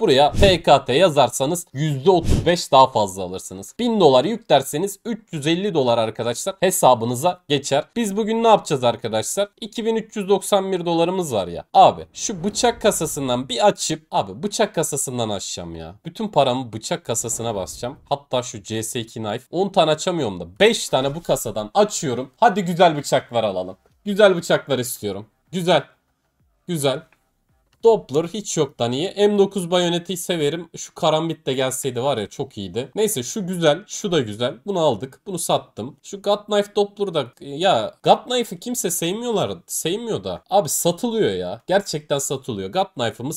Buraya PKT yazarsanız %35 daha fazla alırsınız. 1000 dolar yüklerseniz 350 dolar arkadaşlar hesabınıza geçer. Biz bugün ne yapacağız arkadaşlar? 2391 dolarımız var ya. Abi şu bıçak kasasından bir açıp abi bıçak kasasından açacağım ya. Bütün paramı bıçak kasasına basacağım. Hatta şu CS2 knife 10 tane açamıyorum da 5 tane bu kasadan açıyorum. Hadi güzel bıçaklar alalım. Güzel bıçaklar istiyorum. Güzel. Güzel. Doppler hiç yoktan iyi. M9 bayoneti severim. Şu Karambit de gelseydi var ya çok iyiydi. Neyse şu güzel. Şu da güzel. Bunu aldık. Bunu sattım. Şu God Knife Doppler da ya God kimse sevmiyorlar. Sevmiyor da. Abi satılıyor ya. Gerçekten satılıyor. God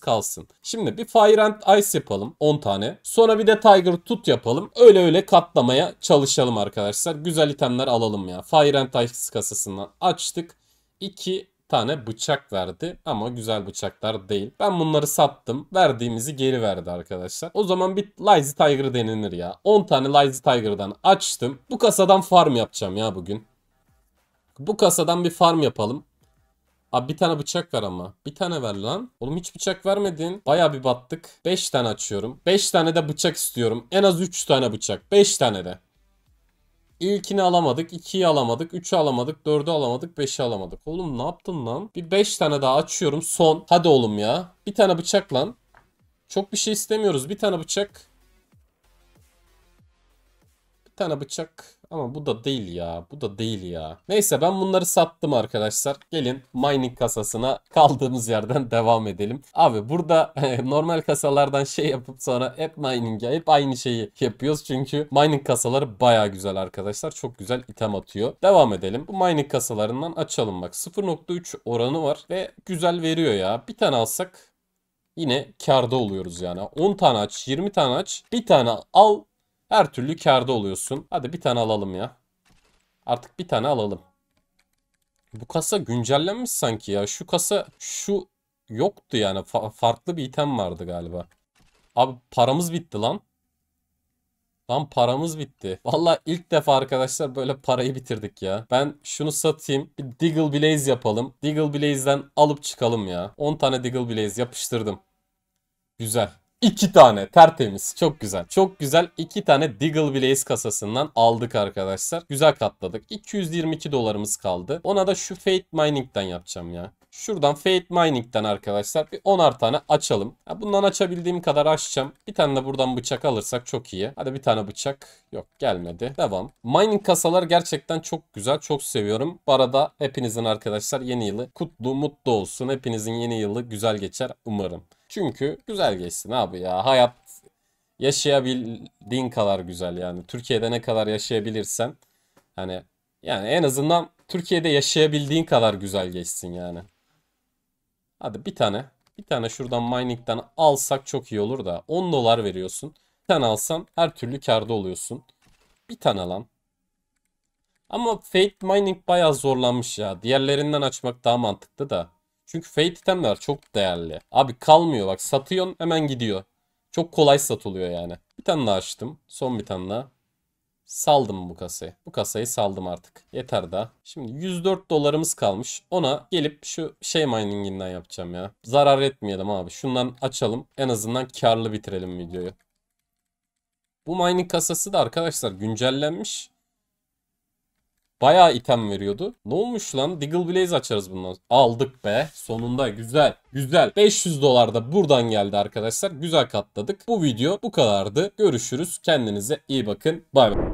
kalsın. Şimdi bir Fire and Ice yapalım. 10 tane. Sonra bir de Tiger Tut yapalım. Öyle öyle katlamaya çalışalım arkadaşlar. Güzel itemler alalım ya. Fire and Ice kasasından açtık. 2 tane bıçak verdi ama güzel bıçaklar değil. Ben bunları sattım. Verdiğimizi geri verdi arkadaşlar. O zaman bir Lazy Tiger denilir ya. 10 tane Lazy Tiger'dan açtım. Bu kasadan farm yapacağım ya bugün. Bu kasadan bir farm yapalım. Abi bir tane bıçak ver ama. Bir tane ver lan. Oğlum hiç bıçak vermedin. Baya bir battık. 5 tane açıyorum. 5 tane de bıçak istiyorum. En az 3 tane bıçak. 5 tane de. İlkini alamadık, 2'yi alamadık, 3'ü alamadık, 4'ü alamadık, 5'i alamadık. Oğlum ne yaptın lan? Bir 5 tane daha açıyorum. Son. Hadi oğlum ya. Bir tane bıçak lan. Çok bir şey istemiyoruz. Bir tane bıçak bir tane bıçak ama bu da değil ya. Bu da değil ya. Neyse ben bunları sattım arkadaşlar. Gelin mining kasasına kaldığımız yerden devam edelim. Abi burada e, normal kasalardan şey yapıp sonra hep mining'e hep aynı şeyi yapıyoruz. Çünkü mining kasaları baya güzel arkadaşlar. Çok güzel item atıyor. Devam edelim. Bu mining kasalarından açalım bak. 0.3 oranı var ve güzel veriyor ya. Bir tane alsak yine karda oluyoruz yani. 10 tane aç, 20 tane aç, bir tane al her türlü karda oluyorsun. Hadi bir tane alalım ya. Artık bir tane alalım. Bu kasa güncellenmiş sanki ya. Şu kasa şu yoktu yani. Fa farklı bir item vardı galiba. Abi paramız bitti lan. Lan paramız bitti. Valla ilk defa arkadaşlar böyle parayı bitirdik ya. Ben şunu satayım. Bir Diggle Blaze yapalım. Diggle Blaze'den alıp çıkalım ya. 10 tane Diggle Blaze yapıştırdım. Güzel. İki tane tertemiz. Çok güzel. Çok güzel. İki tane Diggle Blaze kasasından aldık arkadaşlar. Güzel katladık. 222 dolarımız kaldı. Ona da şu Fate Mining'den yapacağım ya. Şuradan Fate Mining'den arkadaşlar bir 10'ar tane açalım. Ya bundan açabildiğim kadar açacağım. Bir tane de buradan bıçak alırsak çok iyi. Hadi bir tane bıçak. Yok gelmedi. Devam. Mining kasalar gerçekten çok güzel. Çok seviyorum. Bu arada hepinizin arkadaşlar yeni yılı kutlu mutlu olsun. Hepinizin yeni yılı güzel geçer umarım. Çünkü güzel geçsin abi ya. Hayat yaşayabildiğin kadar güzel yani. Türkiye'de ne kadar yaşayabilirsen hani yani en azından Türkiye'de yaşayabildiğin kadar güzel geçsin yani. Hadi bir tane. Bir tane şuradan mining'den alsak çok iyi olur da. 10 dolar veriyorsun. Bir tane alsan her türlü karda oluyorsun. Bir tane lan. Ama Fate Mining bayağı zorlanmış ya. Diğerlerinden açmak daha mantıklı da. Çünkü Fate itemler çok değerli. Abi kalmıyor bak satıyorsun hemen gidiyor. Çok kolay satılıyor yani. Bir tane daha açtım. Son bir tane daha. Saldım bu kasayı. Bu kasayı saldım artık. Yeter daha. Şimdi 104 dolarımız kalmış. Ona gelip şu şey mininginden yapacağım ya. Zarar etmeyelim abi. Şundan açalım. En azından karlı bitirelim videoyu. Bu mining kasası da arkadaşlar güncellenmiş. Bayağı item veriyordu. Ne olmuş lan? Diggle Blaze açarız bundan. Aldık be. Sonunda güzel. Güzel. 500 dolar da buradan geldi arkadaşlar. Güzel katladık. Bu video bu kadardı. Görüşürüz. Kendinize iyi bakın. Bay bay.